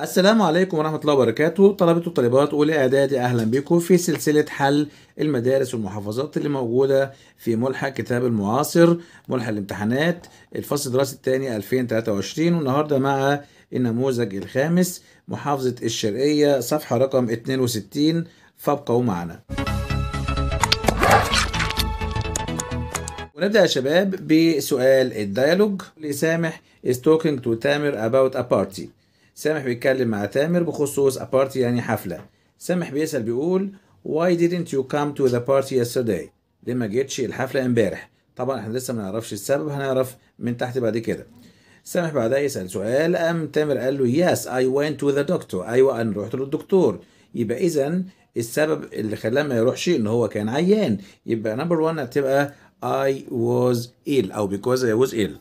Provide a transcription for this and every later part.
السلام عليكم ورحمة الله وبركاته طلبة وطالبات أولى إعدادي أهلا بكم في سلسلة حل المدارس والمحافظات اللي موجودة في ملحق كتاب المعاصر ملحق الامتحانات الفصل الدراسي الثاني 2023 والنهاردة مع النموذج الخامس محافظة الشرقية صفحة رقم 62 فابقوا معنا ونبدأ يا شباب بسؤال الديالوج لسامح is talking to تامر about a party سامح بيتكلم مع تامر بخصوص a party يعني حفلة سامح بيسأل بيقول why didn't you come to the party yesterday ليه ما جيتش الحفلة امبارح طبعا احنا لسه ما نعرفش السبب هنعرف من تحت بعد كده سامح بعدها يسأل سؤال أم تامر قال له yes I went to the doctor أيوة أنا رحت للدكتور يبقى إذا السبب اللي خلاه ما يروحش إن هو كان عيان يبقى نمبر 1 هتبقى I was ill أو because I was ill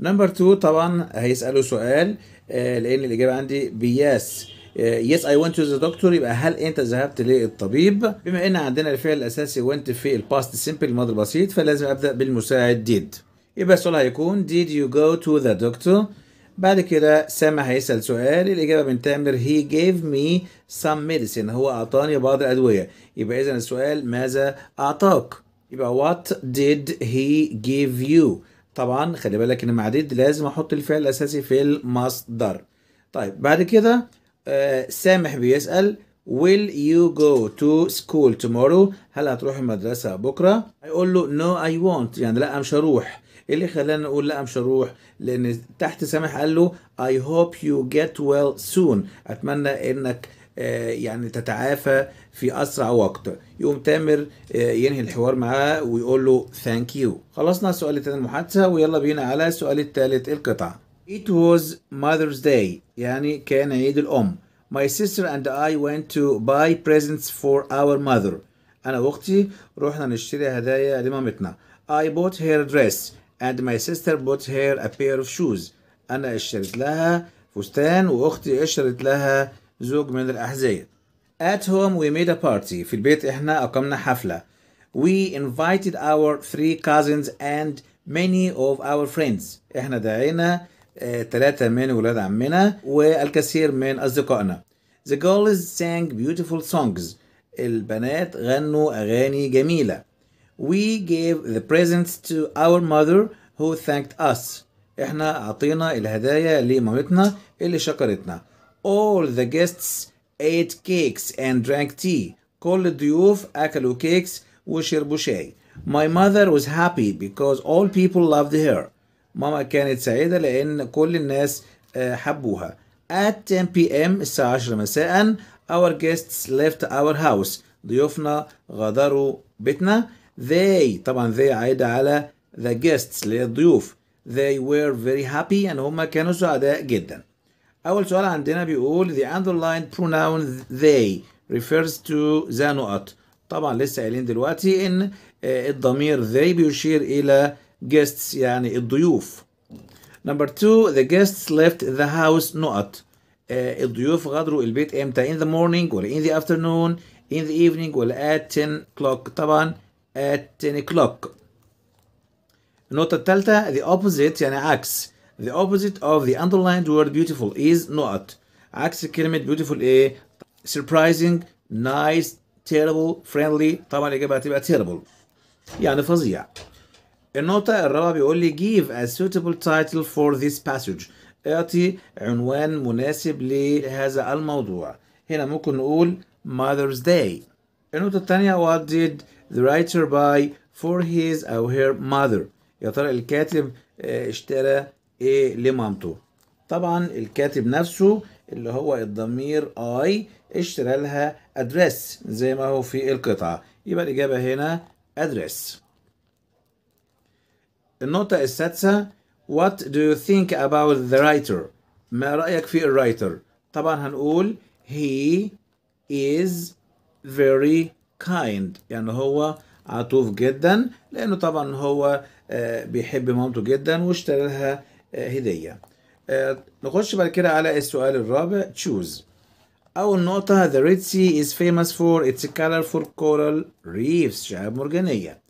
نمبر 2 طبعا هيسأله سؤال آه، لان الاجابه عندي بياس يس اي ونت تو ذا دكتور يبقى هل انت ذهبت للطبيب بما ان عندنا الفعل الاساسي ونت في الباست سيمبل الماضي البسيط فلازم ابدا بالمساعد ديد يبقى السؤال هيكون did you go to the doctor بعد كده سامع هيسأل سؤال الإجابة من تامر he gave me some medicine هو أعطاني بعض الأدوية يبقى إذا السؤال ماذا أعطاك يبقى what did he give you طبعا خلي بالك ان مع لازم احط الفعل الاساسي في المصدر طيب بعد كده آه، سامح بيسال will you go to school tomorrow هل هتروح المدرسة بكرة هيقول له no I won't يعني لا مش هروح ايه اللي خلانا نقول لا مش هروح لان تحت سامح قال له I hope you get well soon اتمنى انك آه، يعني تتعافى في اسرع وقت يقوم تامر آه، ينهي الحوار معاه ويقول له ثانك يو خلصنا السؤال الثاني المحادثه ويلا بينا على السؤال الثالث القطعه It was Mother's Day يعني كان عيد الام My sister and I went to buy presents for our mother أنا وأختي رحنا نشتري هدايا لمامتنا I bought her a dress and my sister bought her a pair of shoes أنا اشتريت لها فستان وأختي اشتريت لها زوج من الأحذية At home we made a party في البيت إحنا أقمنا حفلة We invited our three cousins and many of our friends إحنا دعينا ثلاثة آه، من ولاد عمنا والكثير من أصدقائنا The girls sang beautiful songs البنات غنوا أغاني جميلة We gave the presents to our mother who thanked us. احنا اعطينا الهدايا لمامتنا اللي شكرتنا. All the guests ate cakes and drank tea. كل الضيوف أكلوا cakes وشربوا شاي. My mother was happy because all people loved her. ماما كانت سعيدة لأن كل الناس حبوها. At 10 p.m. الساعة 10 مساء our guests left our house. ضيوفنا غادروا بيتنا. They طبعا they عايدة على the guests للضيوف. They were very happy and هما كانوا سعداء جدا. أول سؤال عندنا بيقول the underlined pronoun they refers to the نقط طبعا لسه قايلين دلوقتي إن الضمير they بيشير إلى guests يعني الضيوف Number two, the guests left the house نقط الضيوف غادروا البيت امتى in the morning ولا in the afternoon in the evening ولا at 10 o'clock طبعا at 10 o'clock النقطة الثالثة the opposite يعني عكس The opposite of the underlined word beautiful is not. عكس كلمة beautiful ايه؟ surprising, nice, terrible, friendly. طبعا الإجابة هتبقى terrible. يعني فظيع. النقطة الرابعة بيقول لي give a suitable title for this passage. اعطي عنوان مناسب لهذا الموضوع. هنا ممكن نقول Mother's Day. النقطة الثانية what did the writer buy for his or her mother؟ يا ترى الكاتب اشترى ايه لمامته طبعا الكاتب نفسه اللي هو الضمير اي اشترى لها ادريس زي ما هو في القطعة يبقى الإجابة هنا ادريس النقطة السادسة What do you think about the writer ما رأيك في الرايتر طبعا هنقول he is very kind يعني هو عطوف جدا لأنه طبعا هو آه، بيحب مامته جدا واشترى لها هدية نخش بعد كده على السؤال الرابع choose أول نقطة the Red Sea is famous for its colorful coral reefs شعاب مرجانية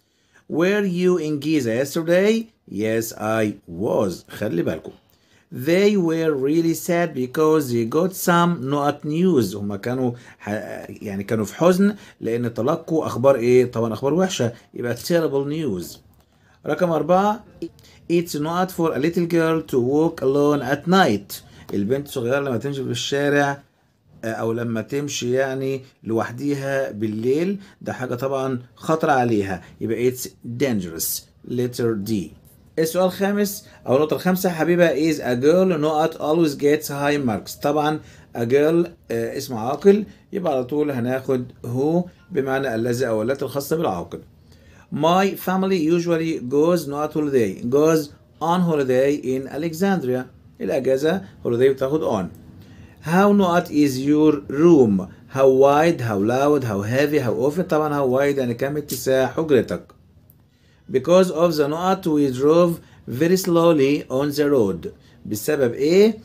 Were you in Giza yesterday? Yes, I was. خلي بالكم. They were really sad because they got some not news. هما كانوا يعني كانوا في حزن لأن تلقوا أخبار إيه؟ طبعا أخبار وحشة يبقى terrible news. رقم أربعة It's not for a little girl to walk alone at night البنت صغيرة لما تمشي في الشارع آه، او لما تمشي يعني لوحديها بالليل ده حاجة طبعا خطر عليها يبقى it's dangerous letter D السؤال الخامس او النقطة الخامسة حبيبة is a girl not always gets high marks طبعا a girl آه، اسم عاقل يبقى على طول هناخد هو بمعنى الذي او التي الخاصة بالعاقل My family usually goes not holiday, goes on holiday in Alexandria. الأجازة holiday بتاخد on. How not is your room? How wide, how loud, how heavy, how often طبعا how wide يعني كم اتساع حجرتك. Because of the not we drove very slowly on the road. بسبب ايه؟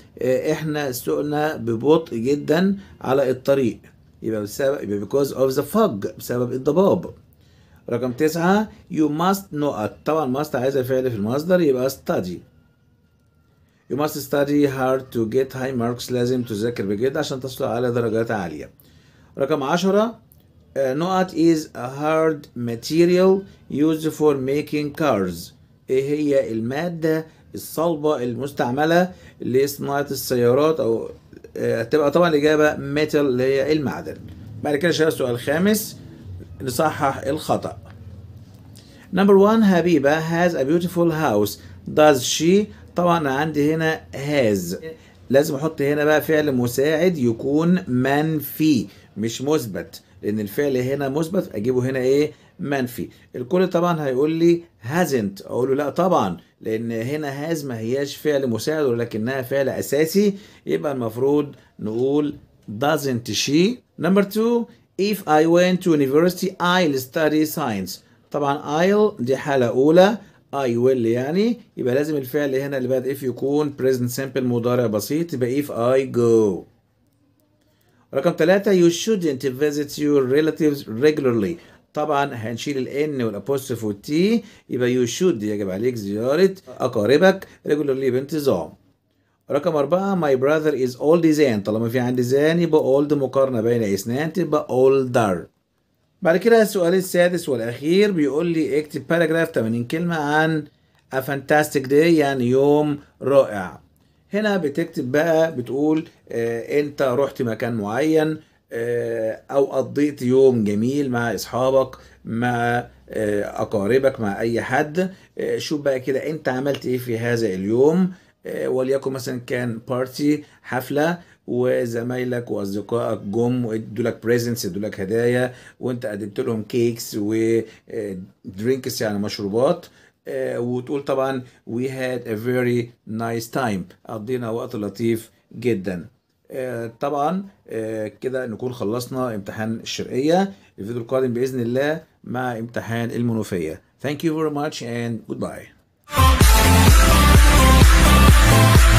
احنا سوقنا ببطء جدا على الطريق. يبقى بسبب because of the fog بسبب الضباب. رقم تسعة you must ات طبعا must عايزة فعل في المصدر يبقى study you must study hard to get high marks لازم تذاكر بجد عشان تصل على درجات عالية رقم عشرة نو uh, is a hard material used for making cars ايه هي المادة الصلبة المستعملة لصناعة السيارات او هتبقى uh, طبعا الإجابة metal اللي هي المعدن بعد كده شغال السؤال الخامس نصحح الخطأ نمبر 1 حبيبة has a beautiful house does she طبعا عندي هنا has لازم احط هنا بقى فعل مساعد يكون منفي مش مثبت لان الفعل هنا مثبت اجيبه هنا ايه منفي الكل طبعا هيقول لي hasn't اقول له لا طبعا لان هنا has ما هياش فعل مساعد ولكنها فعل اساسي يبقى المفروض نقول doesn't she number two if I went to university I'll study science طبعا I'll دي حالة أولى I will يعني يبقى لازم الفعل هنا اللي بعد if يكون present simple مضارع بسيط يبقى if I go رقم ثلاثة you shouldn't visit your relatives regularly طبعا هنشيل N والابوستروف والتي يبقى you should يجب عليك زياره اقاربك regularly بانتظام رقم أربعة my brother is old than طالما في عندي زان يبقى old مقارنة بين أسنان تبقى older بعد كده السؤال السادس والأخير بيقول لي اكتب باراجراف 80 كلمة عن a fantastic day يعني يوم رائع هنا بتكتب بقى بتقول آه انت رحت مكان معين آه او قضيت يوم جميل مع اصحابك مع آه اقاربك مع اي حد آه شوف بقى كده انت عملت ايه في هذا اليوم آه، وليكن مثلا كان بارتي حفله وزمايلك واصدقائك جم وادوا لك بريزنتس لك هدايا وانت قدمت لهم كيكس ودرينكس آه، يعني مشروبات آه، وتقول طبعا وي هاد ا فيري نايس تايم قضينا وقت لطيف جدا طبعا كده نكون خلصنا امتحان الشرقية الفيديو القادم بإذن الله مع امتحان المنوفية يو فيري ماتش اند جود باي